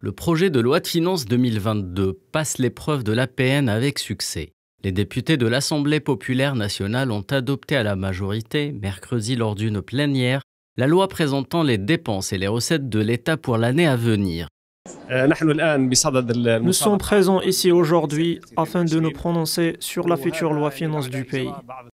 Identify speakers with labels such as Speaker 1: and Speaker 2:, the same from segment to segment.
Speaker 1: le projet de loi de finances 2022 passe l'épreuve de l'APN avec succès. Les députés de l'Assemblée populaire nationale ont adopté à la majorité, mercredi lors d'une plénière, la loi présentant les dépenses et les recettes de l'État pour l'année à venir. Euh, nous sommes
Speaker 2: présents ici aujourd'hui afin de nous prononcer sur la future loi finances du pays.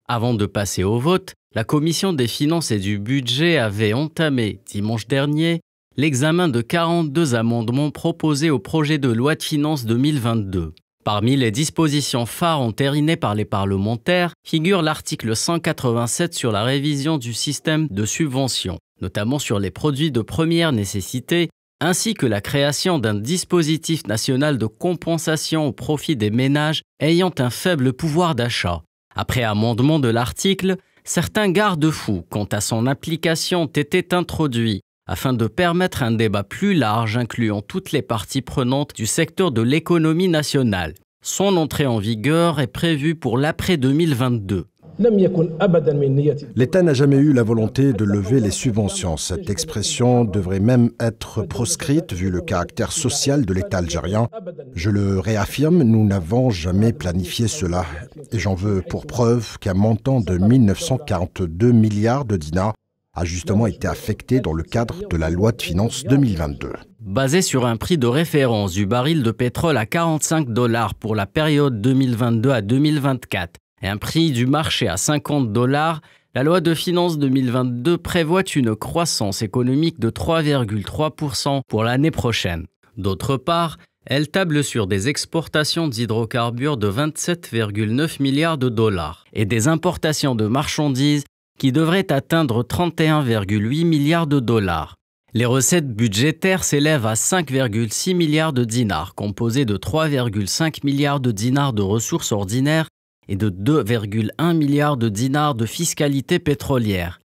Speaker 1: Avant de passer au vote, la Commission des finances et du budget avait entamé, dimanche dernier, l'examen de 42 amendements proposés au projet de loi de finances 2022. Parmi les dispositions phares entérinées par les parlementaires figure l'article 187 sur la révision du système de subvention, notamment sur les produits de première nécessité, ainsi que la création d'un dispositif national de compensation au profit des ménages ayant un faible pouvoir d'achat. Après amendement de l'article, certains garde-fous quant à son application ont été introduits, afin de permettre un débat plus large incluant toutes les parties prenantes du secteur de l'économie nationale. Son entrée en vigueur est prévue pour l'après 2022.
Speaker 3: L'État n'a jamais eu la volonté de lever les subventions. Cette expression devrait même être proscrite vu le caractère social de l'État algérien. Je le réaffirme, nous n'avons jamais planifié cela. Et j'en veux pour preuve qu'un montant de 1942 milliards de dinars a justement été affecté dans le cadre de la loi de finances 2022.
Speaker 1: Basé sur un prix de référence du baril de pétrole à 45 dollars pour la période 2022 à 2024 et un prix du marché à 50 dollars, la loi de finances 2022 prévoit une croissance économique de 3,3% pour l'année prochaine. D'autre part, elle table sur des exportations d'hydrocarbures de 27,9 milliards de dollars et des importations de marchandises qui devrait atteindre 31,8 milliards de dollars. Les recettes budgétaires s'élèvent à 5,6 milliards de dinars, composés de 3,5 milliards de dinars de ressources ordinaires et de 2,1 milliards de dinars de fiscalité pétrolière.